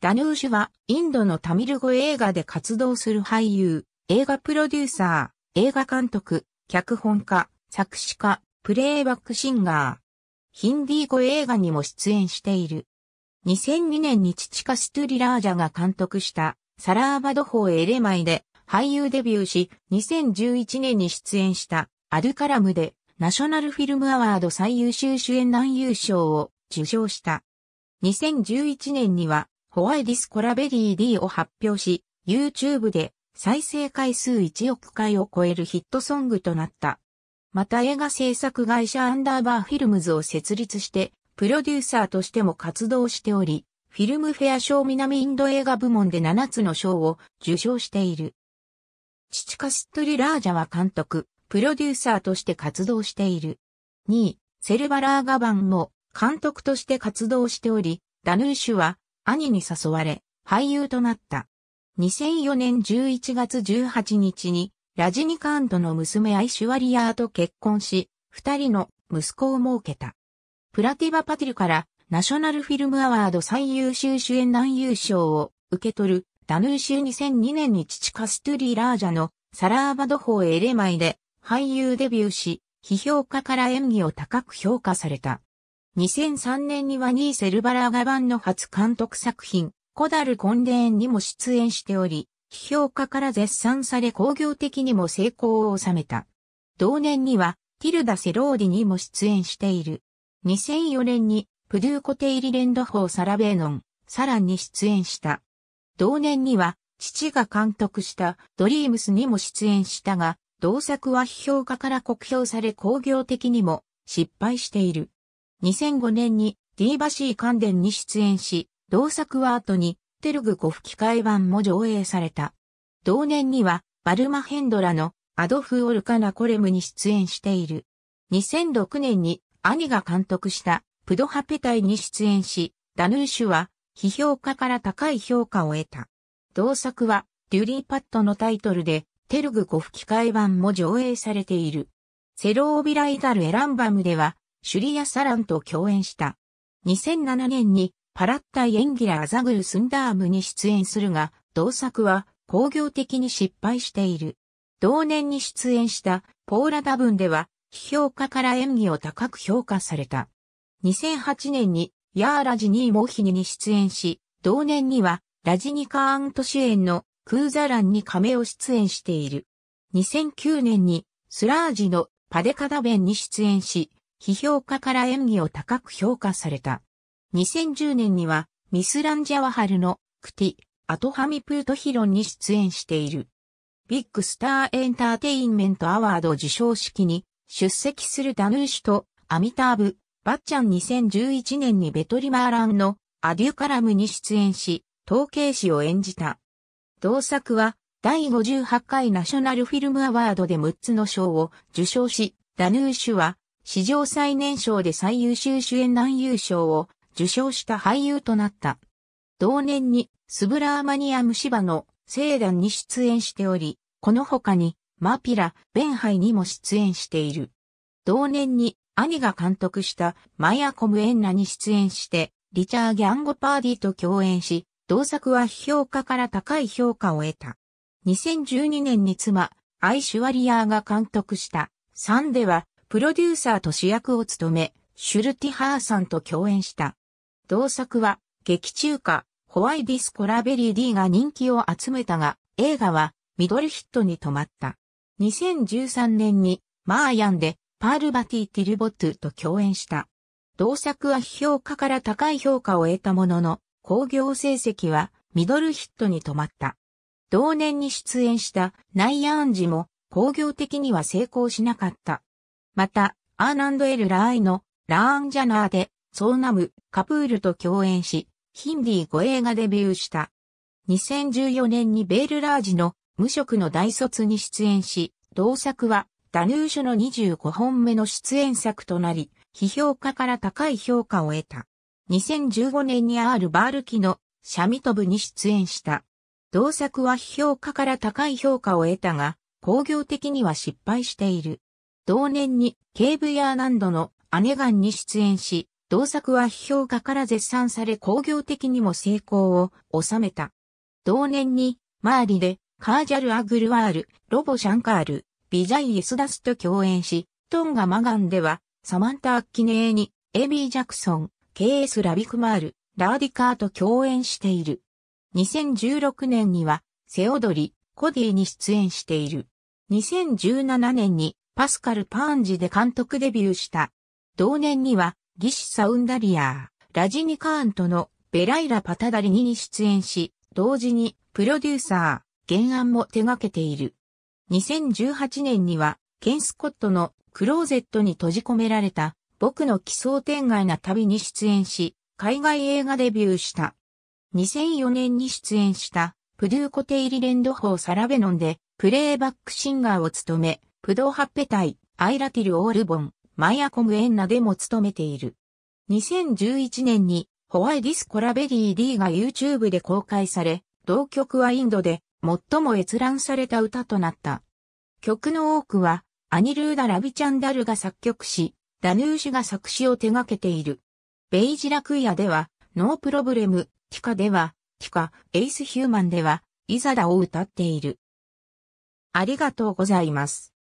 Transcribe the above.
ダヌーシュはインドのタミル語映画で活動する俳優、映画プロデューサー、映画監督、脚本家、作詞家、プレイバックシンガー。ヒンディー語映画にも出演している。2002年に父カストゥリラージャが監督したサラーバド法エレマイで俳優デビューし、2011年に出演したアルカラムでナショナルフィルムアワード最優秀主演男優賞を受賞した。2011年にはホワイディスコラベリー D を発表し、YouTube で再生回数1億回を超えるヒットソングとなった。また映画制作会社アンダーバーフィルムズを設立して、プロデューサーとしても活動しており、フィルムフェア賞南インド映画部門で7つの賞を受賞している。父カストリ・ラージャは監督、プロデューサーとして活動している。2位、セルバラーガバンも監督として活動しており、ダヌーシュは兄に誘われ、俳優となった。2004年11月18日に、ラジニカンドの娘アイシュワリアーと結婚し、二人の息子を設けた。プラティバパティルからナショナルフィルムアワード最優秀主演男優賞を受け取るダヌーシュ2002年に父カストゥリー・ラージャのサラーバド法エレマイで俳優デビューし、批評家から演技を高く評価された。2003年にはニーセルバラーガ版の初監督作品、コダル・コンデーンにも出演しており、批評家から絶賛され工業的にも成功を収めた。同年には、ティルダ・セローディにも出演している。2004年に、プデューコテイリレンド法サラベーノン、サランに出演した。同年には、父が監督したドリームスにも出演したが、同作は批評家から酷評され工業的にも失敗している。2005年に D バシー関電に出演し、同作は後にテルグコ吹き替え版も上映された。同年にはバルマヘンドラのアドフオルカナコレムに出演している。2006年に兄が監督したプドハペタイに出演し、ダヌーシュは批評家から高い評価を得た。同作はデュリーパッドのタイトルでテルグコ吹き替え版も上映されている。セロービライダルエランバムではシュリア・サランと共演した。2007年にパラッタイ・エンギラ・アザグル・スンダームに出演するが、同作は工業的に失敗している。同年に出演したポーラダブンでは、批評家から演技を高く評価された。2008年にヤーラジニー・モヒニに出演し、同年にはラジニカ・アント主演のクーザランに名を出演している。2009年にスラージのパデカダンに出演し、批評家から演技を高く評価された。2010年には、ミスランジャワハルの、クティ、アトハミプートヒロンに出演している。ビッグスターエンターテインメントアワード受賞式に出席するダヌーシュとアミターブ、バッチャン2011年にベトリマーランのアデュカラムに出演し、統計師を演じた。同作は第58回ナショナルフィルムアワードで6つの賞を受賞し、ダヌーシュは史上最年少で最優秀主演男優賞を受賞した俳優となった。同年にスブラーマニアムシバの聖団に出演しており、この他にマピラ、ベンハイにも出演している。同年に兄が監督したマヤコムエンナに出演して、リチャー・ギャンゴパーディと共演し、同作は評価から高い評価を得た。2012年に妻、アイ・シュワリアーが監督した、3ではプロデューサーと主役を務め、シュルティハーさんと共演した。同作は、劇中歌、ホワイディスコラベリー D が人気を集めたが、映画はミドルヒットに止まった。2013年に、マーヤンで、パールバティ・ティルボットと共演した。同作は評価から高い評価を得たものの、興行成績はミドルヒットに止まった。同年に出演したナイアンジも工業的には成功しなかった。また、アーナンド・エル・ラーイのラーンジャナーでソーナム・カプールと共演し、ヒンディー語映画デビューした。2014年にベール・ラージの無職の大卒に出演し、同作はダヌーショの25本目の出演作となり、批評家から高い評価を得た。2015年にアール・バールキのシャミトブに出演した。同作は批評家から高い評価を得たが、工業的には失敗している。同年にケーブヤーナンドのアネガンに出演し、同作は批評家から絶賛され工業的にも成功を収めた。同年に、マーリで、カージャル・アグルワール、ロボ・シャンカール、ビジャイ・エスダスと共演し、トンガ・マガンでは、サマンタ・アッキネーに、エビー・ジャクソン、KS・ ラビクマール、ラーディカーと共演している。2016年には、セオドリ、コディに出演している。2017年に、パスカル・パーンジで監督デビューした。同年には、ギシ・サウンダリアー、ラジニ・カーンとのベライラ・パタダリニに出演し、同時にプロデューサー、原案も手掛けている。2018年には、ケン・スコットのクローゼットに閉じ込められた僕の奇想天外な旅に出演し、海外映画デビューした。2004年に出演したプドゥーコテイリレンドホーサラベノンでプレイバックシンガーを務め、プドーハッペ隊、アイラティル・オールボン、マイアコム・エンナでも務めている。2011年に、ホワイディス・コラベリーデーが YouTube で公開され、同曲はインドで最も閲覧された歌となった。曲の多くは、アニルーダ・ラビチャンダルが作曲し、ダヌーシュが作詞を手掛けている。ベイジラクイアでは、ノープロブレム、ティカでは、ティカ、エイスヒューマンでは、イザダを歌っている。ありがとうございます。